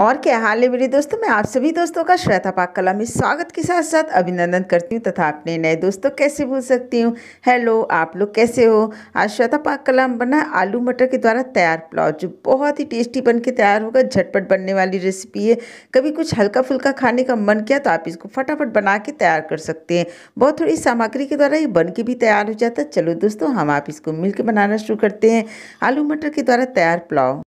और क्या हाल है मेरे दोस्तों मैं आप सभी दोस्तों का श्वेता पाक कला में स्वागत के साथ साथ अभिनंदन करती हूँ तथा अपने नए दोस्तों कैसे भूल सकती हूँ हेलो आप लोग कैसे हो आज श्वेता पाक कला में बना आलू मटर के द्वारा तैयार पुलाव जो बहुत ही टेस्टी बन के तैयार होगा झटपट बनने वाली रेसिपी है कभी कुछ हल्का फुल्का खाने का मन किया तो आप इसको फटाफट बना के तैयार कर सकते हैं बहुत थोड़ी सामग्री के द्वारा ये बन के भी तैयार हो जाता है चलो दोस्तों हम आप इसको मिल बनाना शुरू करते हैं आलू मटर के द्वारा तैयार पुलाव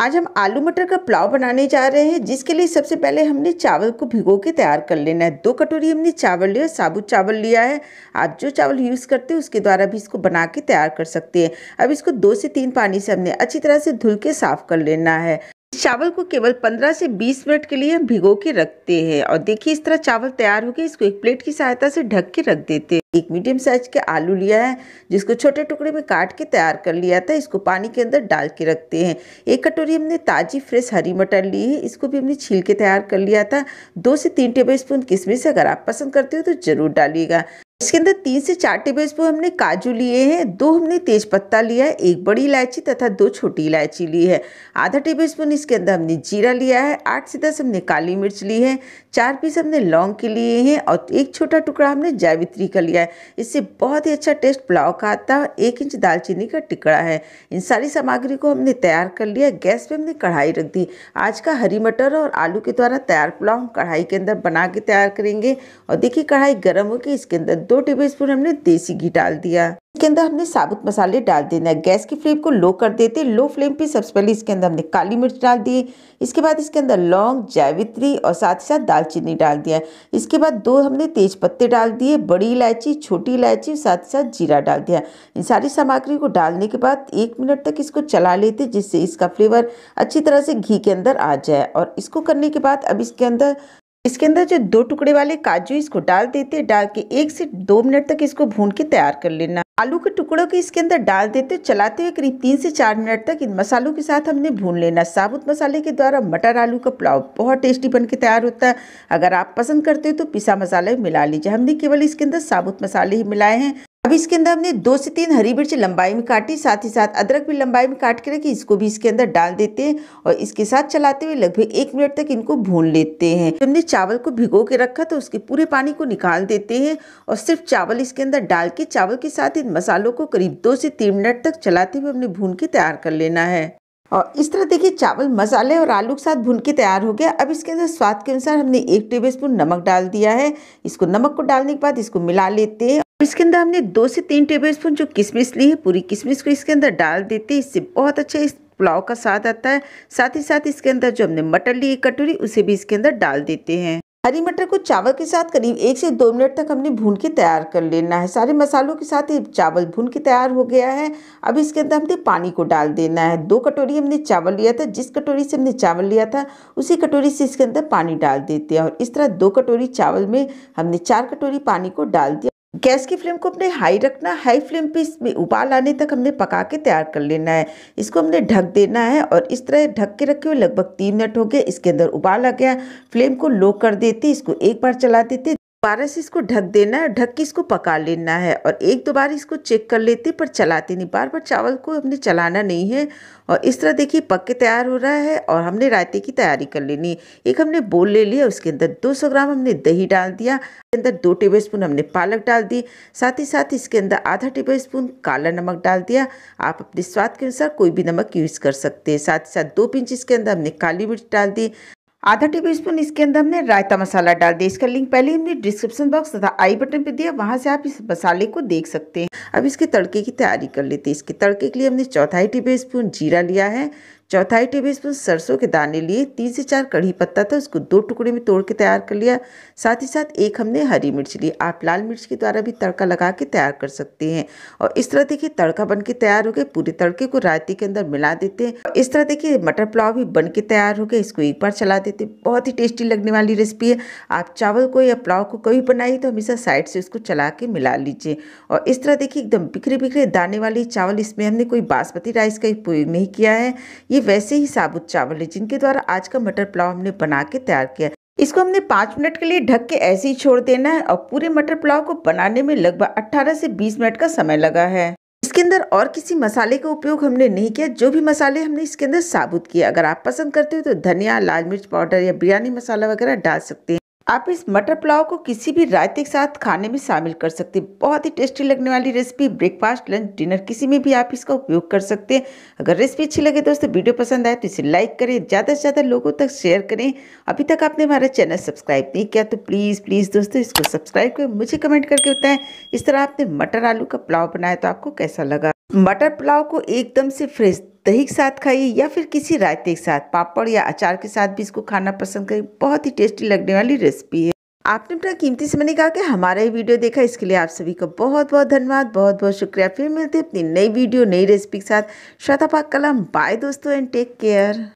आज हम आलू मटर का पुलाव बनाने जा रहे हैं जिसके लिए सबसे पहले हमने चावल को भिगो के तैयार कर लेना है दो कटोरी हमने चावल लिया साबुत चावल लिया है आप जो चावल यूज़ करते हो उसके द्वारा भी इसको बना के तैयार कर सकते हैं अब इसको दो से तीन पानी से हमने अच्छी तरह से धुल के साफ़ कर लेना है चावल को केवल 15 से 20 मिनट के लिए हम भिगो के रखते हैं और देखिए इस तरह चावल तैयार हो गए इसको एक प्लेट की सहायता से ढक के रख देते हैं एक मीडियम साइज के आलू लिया है जिसको छोटे टुकड़े में काट के तैयार कर लिया था इसको पानी के अंदर डाल के रखते हैं एक कटोरी हमने ताज़ी फ्रेश हरी मटर ली है इसको भी हमने छील के तैयार कर लिया था दो से तीन टेबल स्पून किशमिश अगर आप पसंद करते हो तो ज़रूर डालिएगा इसके अंदर तीन से चार टेबल स्पून हमने काजू लिए हैं दो हमने तेज पत्ता लिया है एक बड़ी इलायची तथा दो छोटी इलायची ली है आधा टेबल स्पून इसके अंदर हमने जीरा लिया है आठ से दस हमने काली मिर्च ली है चार पीस हमने लौंग के लिए हैं और एक छोटा टुकड़ा हमने जावित्री का लिया है इससे बहुत ही अच्छा टेस्ट पुलाव का आता है एक इंच दालचीनी का टिकड़ा है इन सारी सामग्री को हमने तैयार कर लिया गैस पर हमने कढ़ाई रख दी आज का हरी मटर और आलू के द्वारा तैयार पुलाव हम कढ़ाई के अंदर बना के तैयार करेंगे और देखिए कढ़ाई गर्म होगी इसके अंदर दो टेबल स्पून हमने देसी घी डाल दिया इसके अंदर हमने साबुत मसाले डाल देना है गैस की फ्लेम को लो कर देते लो फ्लेम पे सबसे पहले इसके अंदर हमने काली मिर्च डाल दी इसके बाद इसके अंदर लौंग जावित्री और साथ ही साथ दालचीनी डाल दिया इसके बाद दो हमने तेज पत्ते डाल दिए बड़ी इलायची छोटी इलायची साथ ही साथ जीरा डाल दिया इन सारी सामग्री को डालने के बाद एक मिनट तक इसको चला लेते जिससे इसका फ्लेवर अच्छी तरह से घी के अंदर आ जाए और इसको करने के बाद अब इसके अंदर इसके अंदर जो दो टुकड़े वाले काजू इसको डाल देते हैं डाल के एक से दो मिनट तक इसको भून के तैयार कर लेना आलू के टुकड़ों को इसके अंदर डाल देते चलाते हुए करीब तीन से चार मिनट तक इन मसालों के साथ हमने भून लेना साबुत मसाले के द्वारा मटर आलू का पुलाव बहुत टेस्टी बन के तैयार होता है अगर आप पसंद करते हो तो पिसा मसाला मिला लीजिए हमने केवल इसके अंदर साबुत मसाले ही मिलाए हैं अब इसके अंदर हमने दो से तीन हरी मिर्च लंबाई में काटी साथ ही साथ अदरक भी लंबाई में काट के रखी इसको भी इसके अंदर डाल देते हैं और इसके साथ चलाते हुए लगभग एक मिनट तक इनको भून लेते हैं तो हमने चावल को भिगो के रखा तो उसके पूरे पानी को निकाल देते हैं और सिर्फ चावल इसके अंदर डाल के चावल के साथ इन मसालों को करीब दो से तीन मिनट तक चलाते हुए हमने भून के तैयार कर लेना है और इस तरह देखिए चावल मसाले और आलू के साथ भून के तैयार हो गया अब इसके अंदर स्वाद के अनुसार हमने एक टेबल स्पून नमक डाल दिया है इसको नमक को डालने के बाद इसको मिला लेते हैं इसके अंदर हमने दो से तीन टेबल स्पून जो किशमिश ली है पूरी किशमिश को इसके अंदर डाल देते हैं इससे बहुत अच्छा इस पुलाव का स्वाद आता है साथ ही साथ इसके अंदर जो हमने मटर ली है कटोरी उसे भी इसके अंदर डाल देते हैं हरी मटर को चावल के साथ करीब एक से दो मिनट तक हमने भून के तैयार कर लेना है सारे मसालों के साथ ही चावल भून के तैयार हो गया है अब इसके अंदर हमने पानी को डाल देना है दो कटोरी हमने चावल लिया था जिस कटोरी से हमने चावल लिया था उसी कटोरी से इसके अंदर पानी डाल देते हैं और इस तरह दो कटोरी चावल में हमने चार कटोरी पानी को डाल दिया गैस की फ्लेम को अपने हाई रखना हाई फ्लेम पे इसमें उबाल आने तक हमने पका के तैयार कर लेना है इसको हमने ढक देना है और इस तरह ढक के रखे हुए लगभग तीन मिनट हो गए इसके अंदर उबाल आ गया फ्लेम को लो कर देते इसको एक बार चला देते दोबारा से इसको ढक देना है ढक के इसको पका लेना है और एक दो बार इसको चेक कर लेते पर चलाते नहीं बार बार चावल को हमने चलाना नहीं है और इस तरह देखिए पक के तैयार हो रहा है और हमने रायते की तैयारी कर लेनी है एक हमने बोल ले लिया उसके अंदर 200 ग्राम हमने दही डाल दिया उसके अंदर दो टेबल स्पून हमने पालक डाल दी साथ ही साथ इसके अंदर आधा टेबल स्पून काला नमक डाल दिया आप अपने स्वाद के अनुसार कोई भी नमक यूज़ कर सकते हैं साथ ही साथ दो पिंच इसके अंदर हमने काली मिर्च डाल दी आधा टेबल स्पून इसके अंदर हमने रायता मसाला डाल दिया इसका लिंक पहले हमने डिस्क्रिप्शन बॉक्स तथा आई बटन पे दिया वहाँ से आप इस मसाले को देख सकते हैं अब इसके तड़के की तैयारी कर लेते हैं इसके तड़के के लिए हमने चौथाई टेबल स्पून जीरा लिया है चौथाई टेबल स्पून सरसों के दाने लिए तीन से चार कढ़ी पत्ता था उसको दो टुकड़े में तोड़ के तैयार कर लिया साथ ही साथ एक हमने हरी मिर्च ली आप लाल मिर्च के द्वारा भी तड़का लगा के तैयार कर सकते हैं और इस तरह देखिए तड़का बन के तैयार हो गया पूरे तड़के को रायते के अंदर मिला देते हैं इस तरह देखिए मटर पुलाव भी बन के तैयार हो गया इसको एक बार चला देते बहुत ही टेस्टी लगने वाली रेसिपी है आप चावल को या पुलाव को कभी बनाइए तो हमेशा साइड से उसको चला के मिला लीजिए और इस तरह देखिए एकदम बिखरे बिखरे दाने वाले चावल इसमें हमने कोई बासमती राइस का उपयोग नहीं किया है ये ये वैसे ही साबुत चावल है जिनके द्वारा आज का मटर पुलाव हमने बना के तैयार किया इसको हमने पाँच मिनट के लिए ढक के ऐसे ही छोड़ देना है और पूरे मटर पुलाव को बनाने में लगभग 18 से 20 मिनट का समय लगा है इसके अंदर और किसी मसाले का उपयोग हमने नहीं किया जो भी मसाले हमने इसके अंदर साबुत किया अगर आप पसंद करते हो तो धनिया लाल मिर्च पाउडर या बिरयानी मसाला वगैरह डाल सकते हैं आप इस मटर पुलाव को किसी भी रायते के साथ खाने में शामिल कर सकते हैं बहुत ही टेस्टी लगने वाली रेसिपी ब्रेकफास्ट लंच डिनर किसी में भी आप इसका उपयोग कर सकते हैं अगर रेसिपी अच्छी लगे दोस्तों वीडियो पसंद आए तो इसे लाइक करें ज़्यादा से ज़्यादा लोगों तक शेयर करें अभी तक आपने हमारा चैनल सब्सक्राइब नहीं किया तो प्लीज़ प्लीज़ दोस्तों इसको सब्सक्राइब करें मुझे कमेंट करके बताएं इस तरह आपने मटर आलू का पुलाव बनाया तो आपको कैसा लगा मटर पुलाव को एकदम से फ्रेश दही के साथ खाइए या फिर किसी रायते के साथ पापड़ या अचार के साथ भी इसको खाना पसंद करें बहुत ही टेस्टी लगने वाली रेसिपी है आपने अपना कीमती समय निकाल के हमारा ये वीडियो देखा इसके लिए आप सभी का बहुत बहुत धन्यवाद बहुत बहुत शुक्रिया फिर मिलते हैं अपनी नई वीडियो नई रेसिपी के साथ श्रद्धा पाक कलम बाय दोस्तों एंड टेक केयर